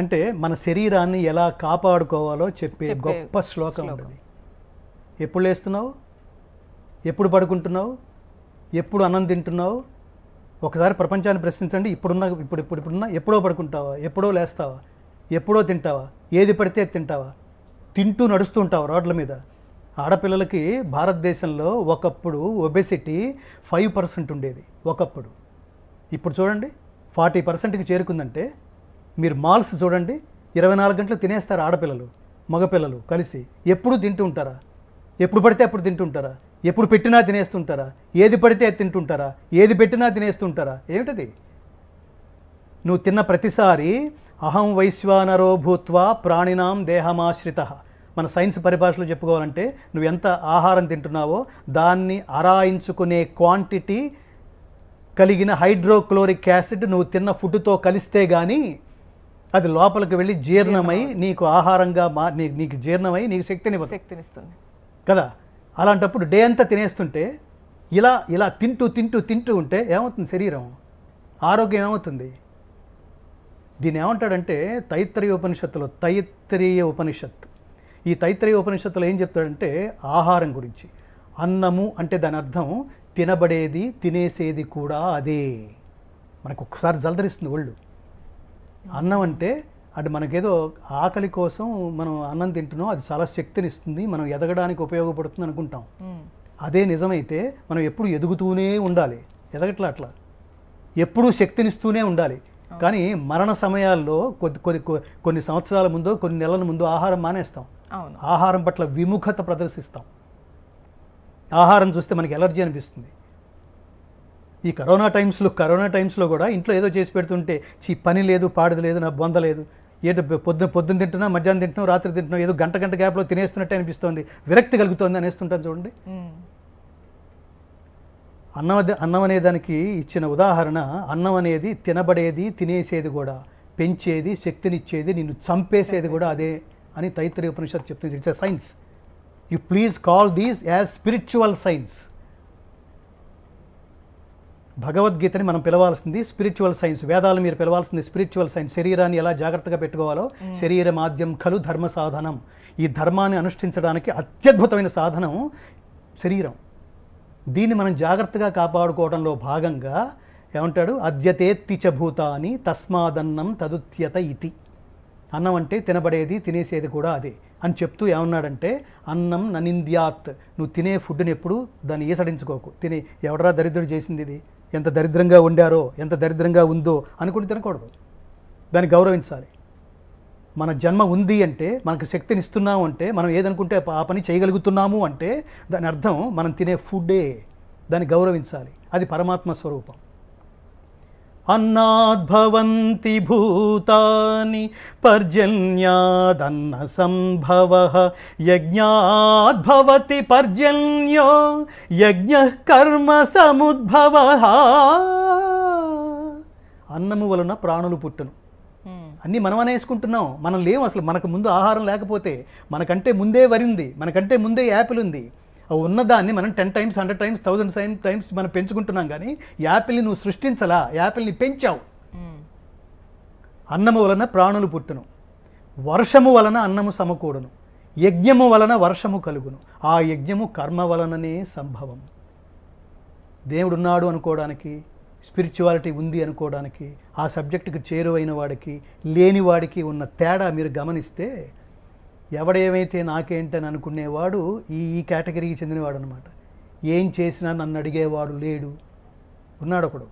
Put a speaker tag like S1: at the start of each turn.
S1: అంటే మన శరీరాన్ని ఎలా కాపాడుకోవాలో చెప్పే గొప్ప శ్లోకం ఉంటుంది ఎప్పుడు లేస్తున్నావు ఎప్పుడు పడుకుంటున్నావు ఎప్పుడు అన్నం తింటున్నావు ఒకసారి ప్రపంచాన్ని ప్రశ్నించండి ఇప్పుడున్న ఇప్పుడు ఇప్పుడు ఇప్పుడున్న ఎప్పుడో పడుకుంటావా ఎప్పుడో లేస్తావా ఎప్పుడో తింటావా ఏది పడితే తింటావా తింటూ నడుస్తూ ఉంటావు రోడ్ల మీద ఆడపిల్లలకి భారతదేశంలో ఒకప్పుడు ఒబెసిటీ ఫైవ్ పర్సెంట్ ఉండేది ఒకప్పుడు ఇప్పుడు చూడండి ఫార్టీ పర్సెంట్కి చేరుకుందంటే మీరు మాల్స్ చూడండి ఇరవై నాలుగు గంటలు తినేస్తారు ఆడపిల్లలు మగపిల్లలు కలిసి ఎప్పుడు తింటూ ఉంటారా ఎప్పుడు పడితే అప్పుడు తింటుంటారా ఎప్పుడు పెట్టినా తినేస్తుంటారా ఏది పడితే తింటుంటారా ఏది పెట్టినా తినేస్తుంటారా ఏమిటది నువ్వు తిన్న ప్రతిసారి అహం వైశ్వానరో భూత్వా ప్రాణినాం దేహమాశ్రిత మన సైన్స్ పరిభాషలో చెప్పుకోవాలంటే నువ్వు ఎంత ఆహారం తింటున్నావో దాన్ని ఆరాయించుకునే క్వాంటిటీ కలిగిన హైడ్రోక్లోరిక్ యాసిడ్ నువ్వు తిన్న ఫుడ్తో కలిస్తే కానీ అది లోపలికి వెళ్ళి జీర్ణమై నీకు ఆహారంగా మా నీకు జీర్ణమై నీకు శక్తిని శక్తినిస్తుంది కదా అలాంటప్పుడు డే అంతా తినేస్తుంటే ఇలా ఇలా తింటూ తింటూ తింటూ ఉంటే ఏమవుతుంది శరీరం ఆరోగ్యం ఏమవుతుంది దీన్ని ఏమంటాడంటే తైత్రయ ఉపనిషత్తులో తైత్రీయ ఉపనిషత్తు ఈ తైత్రయ ఉపనిషత్తులో ఏం చెప్తాడంటే ఆహారం గురించి అన్నము అంటే దాని అర్థం తినబడేది తినేసేది కూడా అదే మనకు ఒకసారి జలదరిస్తుంది ఒళ్ళు అన్నం అంటే అటు మనకేదో ఆకలి కోసం మనం అన్నం తింటున్నాం అది చాలా శక్తినిస్తుంది మనం ఎదగడానికి ఉపయోగపడుతుంది అనుకుంటాం అదే నిజమైతే మనం ఎప్పుడు ఎదుగుతూనే ఉండాలి ఎదగట్లా అట్లా ఎప్పుడూ శక్తినిస్తూనే ఉండాలి కానీ మరణ సమయాల్లో కొద్ది కొన్ని కొన్ని సంవత్సరాల ముందు కొన్ని నెలల ముందు ఆహారం మానేస్తాం ఆహారం పట్ల విముఖత ప్రదర్శిస్తాం ఆహారం చూస్తే మనకి ఎలర్జీ అనిపిస్తుంది ఈ కరోనా టైమ్స్లో కరోనా టైమ్స్లో కూడా ఇంట్లో ఏదో చేసి పెడుతుంటే చీ పని లేదు పాడదు లేదు నా బొంద లేదు ఏదో పొద్దున పొద్దున్న తింటున్నా మధ్యాహ్నం తింటున్నా రాత్రి తింటున్నా ఏదో గంట గంట గ్యాప్లో తినేస్తున్నట్టు అనిపిస్తుంది విరక్తి కలుగుతుంది అనేస్తుంటాను చూడండి అన్నం అన్నం అనే దానికి ఇచ్చిన ఉదాహరణ అన్నం అనేది తినబడేది తినేసేది కూడా పెంచేది శక్తినిచ్చేది నిన్ను చంపేసేది కూడా అదే అని తైత్రీ ఉపనిషత్తు చెప్తుంది it's a science you please call these as spiritual science భగవద్గీతని మనం పిలవాల్సింది స్పిరిచువల్ సైన్స్ వేదాల మీరు పిలవాల్సింది స్పిరిచువల్ సైన్స్ శరీరాన్ని ఎలా జాగ్రత్తగా పెట్టుకోవాలో శరీర మాధ్యం ఖలు ధర్మ సాధనం ఈ ధర్మాన్ని అనుష్ఠించడానికి అత్యద్భుతమైన సాధనం శరీరం దీన్ని మనం జాగ్రత్తగా కాపాడుకోవడంలో భాగంగా ఏమంటాడు అద్యతేత్తిచభూతాని తస్మాదన్నం తదుత్యత ఇతి అన్నం అంటే తినబడేది తినేసేది కూడా అదే అని చెప్తూ ఏమన్నాడంటే అన్నం ననింద్యాత్ నువ్వు తినే ఫుడ్ని ఎప్పుడు దాన్ని ఈసడించుకోకు తినే ఎవడరా దరిద్రుడు చేసింది ఇది ఎంత దరిద్రంగా ఉండారో ఎంత దరిద్రంగా ఉందో అనుకుని తినకూడదు దాన్ని గౌరవించాలి మన జన్మ ఉంది అంటే మనకు శక్తిని ఇస్తున్నాము అంటే మనం ఏదనుకుంటే ఆ పని చేయగలుగుతున్నాము అంటే దాని అర్థం మనం తినే ఫుడ్డే దాన్ని గౌరవించాలి అది పరమాత్మ స్వరూపం అన్నాద్భవంతి భూతాని పర్జన్యాదన్న సంభవ యజ్ఞాద్భవతి పర్జన్యో యజ్ఞ కర్మ సముద్భవ అన్నము వలన ప్రాణులు పుట్టును అన్నీ మనం అనేసుకుంటున్నాం మనం లేవు అసలు మనకు ముందు ఆహారం లేకపోతే మనకంటే ముందే వరింది మనకంటే ముందే యాపిల్ ఉంది ఉన్నదాన్ని మనం ten times hundred times thousand times మనం పెంచుకుంటున్నాం కానీ యాపిల్ని నువ్వు సృష్టించలా యాపిల్ని పెంచావు అన్నము వలన ప్రాణులు పుట్టును వర్షము వలన అన్నము సమకూడను యజ్ఞము వలన వర్షము కలుగును ఆ యజ్ఞము కర్మ వలననే సంభవం దేవుడున్నాడు అనుకోవడానికి స్పిరిచువాలిటీ ఉంది అనుకోవడానికి ఆ సబ్జెక్టుకి చేరువైన వాడికి లేనివాడికి ఉన్న తేడా మీరు గమనిస్తే ఎవడేమైతే నాకేంటని అనుకునేవాడు ఈ ఈ కేటగిరీకి చెందినవాడు అనమాట ఏం చేసినా నన్ను అడిగేవాడు లేడు ఉన్నాడు ఒకడు